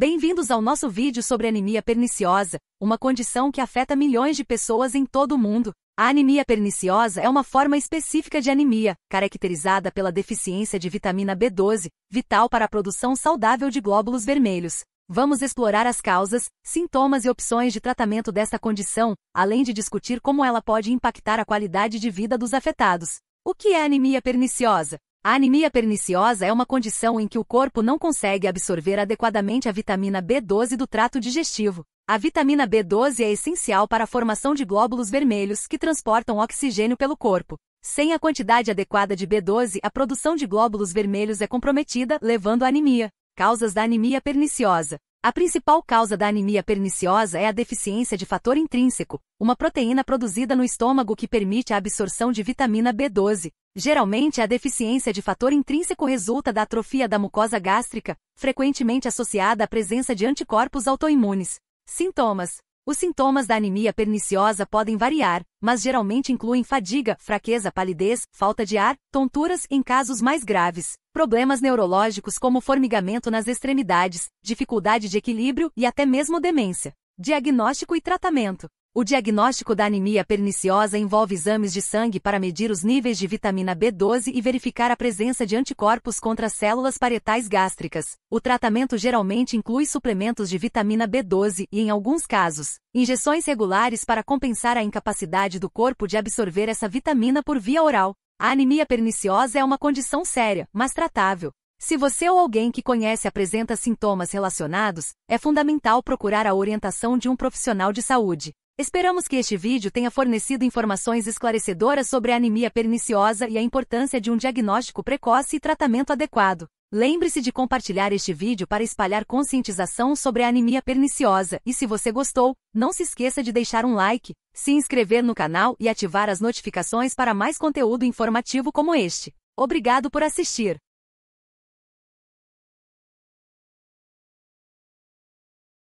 Bem-vindos ao nosso vídeo sobre anemia perniciosa, uma condição que afeta milhões de pessoas em todo o mundo. A anemia perniciosa é uma forma específica de anemia, caracterizada pela deficiência de vitamina B12, vital para a produção saudável de glóbulos vermelhos. Vamos explorar as causas, sintomas e opções de tratamento desta condição, além de discutir como ela pode impactar a qualidade de vida dos afetados. O que é anemia perniciosa? A anemia perniciosa é uma condição em que o corpo não consegue absorver adequadamente a vitamina B12 do trato digestivo. A vitamina B12 é essencial para a formação de glóbulos vermelhos que transportam oxigênio pelo corpo. Sem a quantidade adequada de B12, a produção de glóbulos vermelhos é comprometida, levando à anemia. Causas da anemia perniciosa. A principal causa da anemia perniciosa é a deficiência de fator intrínseco, uma proteína produzida no estômago que permite a absorção de vitamina B12. Geralmente, a deficiência de fator intrínseco resulta da atrofia da mucosa gástrica, frequentemente associada à presença de anticorpos autoimunes. Sintomas: Os sintomas da anemia perniciosa podem variar, mas geralmente incluem fadiga, fraqueza, palidez, falta de ar, tonturas em casos mais graves, problemas neurológicos como formigamento nas extremidades, dificuldade de equilíbrio e até mesmo demência. Diagnóstico e tratamento. O diagnóstico da anemia perniciosa envolve exames de sangue para medir os níveis de vitamina B12 e verificar a presença de anticorpos contra células parietais gástricas. O tratamento geralmente inclui suplementos de vitamina B12 e, em alguns casos, injeções regulares para compensar a incapacidade do corpo de absorver essa vitamina por via oral. A anemia perniciosa é uma condição séria, mas tratável. Se você ou alguém que conhece apresenta sintomas relacionados, é fundamental procurar a orientação de um profissional de saúde. Esperamos que este vídeo tenha fornecido informações esclarecedoras sobre a anemia perniciosa e a importância de um diagnóstico precoce e tratamento adequado. Lembre-se de compartilhar este vídeo para espalhar conscientização sobre a anemia perniciosa e se você gostou, não se esqueça de deixar um like, se inscrever no canal e ativar as notificações para mais conteúdo informativo como este. Obrigado por assistir!